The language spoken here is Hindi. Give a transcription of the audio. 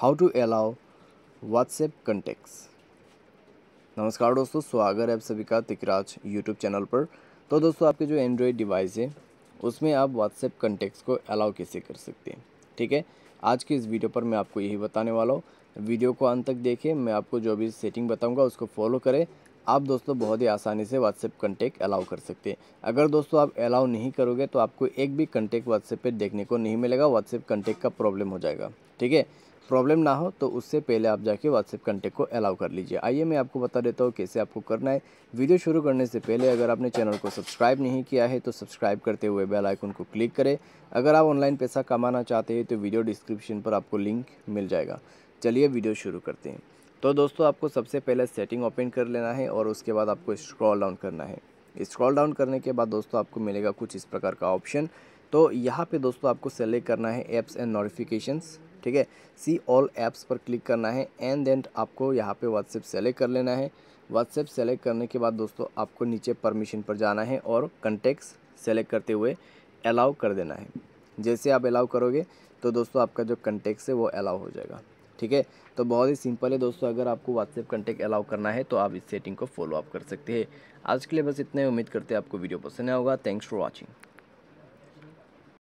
how to allow WhatsApp contacts नमस्कार दोस्तों स्वागत है आप सभी का तिकराज यूट्यूब चैनल पर तो दोस्तों आपके जो एंड्रॉयड डिवाइस है उसमें आप व्हाट्सएप कंटेक्ट्स को अलाउ कैसे कर सकते हैं ठीक है आज की इस वीडियो पर मैं आपको यही बताने वाला हूँ वीडियो को अंत तक देखें मैं आपको जो भी सेटिंग बताऊँगा उसको फॉलो करें आप दोस्तों बहुत ही आसानी से व्हाट्सएप कंटेक्ट अलाउ कर सकते हैं अगर दोस्तों आप अलाउ नहीं करोगे तो आपको एक भी कंटेक्ट व्हाट्सएप पर देखने को नहीं मिलेगा व्हाट्सएप कंटेक्ट का प्रॉब्लम हो जाएगा ठीक है प्रॉब्लम ना हो तो उससे पहले आप जाके व्हाट्सएप कंटेक्ट को अलाउ कर लीजिए आइए मैं आपको बता देता हूँ कैसे आपको करना है वीडियो शुरू करने से पहले अगर आपने चैनल को सब्सक्राइब नहीं किया है तो सब्सक्राइब करते हुए बेल आइकन को क्लिक करें अगर आप ऑनलाइन पैसा कमाना चाहते हैं तो वीडियो डिस्क्रिप्शन पर आपको लिंक मिल जाएगा चलिए वीडियो शुरू करते हैं तो दोस्तों आपको सबसे पहले सेटिंग ओपन कर लेना है और उसके बाद आपको स्क्रॉल डाउन करना है स्क्रॉल डाउन करने के बाद दोस्तों आपको मिलेगा कुछ इस प्रकार का ऑप्शन तो यहाँ पे दोस्तों आपको सेलेक्ट करना है ऐप्स एंड नोटिफिकेशंस ठीक है सी ऑल एप्स पर क्लिक करना है एंड देन आपको यहाँ पे व्हाट्सएप सेलेक्ट कर लेना है व्हाट्सएप सेलेक्ट करने के बाद दोस्तों आपको नीचे परमिशन पर जाना है और कंटेक्स सेलेक्ट करते हुए अलाउ कर देना है जैसे आप अलाउ करोगे तो दोस्तों आपका जो कंटेक्स है वो अलाउ हो जाएगा ठीक है तो बहुत ही सिंपल है दोस्तों अगर आपको व्हाट्सएप कंटेक्ट अलाउ करना है तो आप इस सेटिंग को फॉलो अप कर सकते हैं आज के लिए बस इतने उम्मीद करते हैं आपको वीडियो पसंद आया होगा थैंक्स फॉर वॉचिंग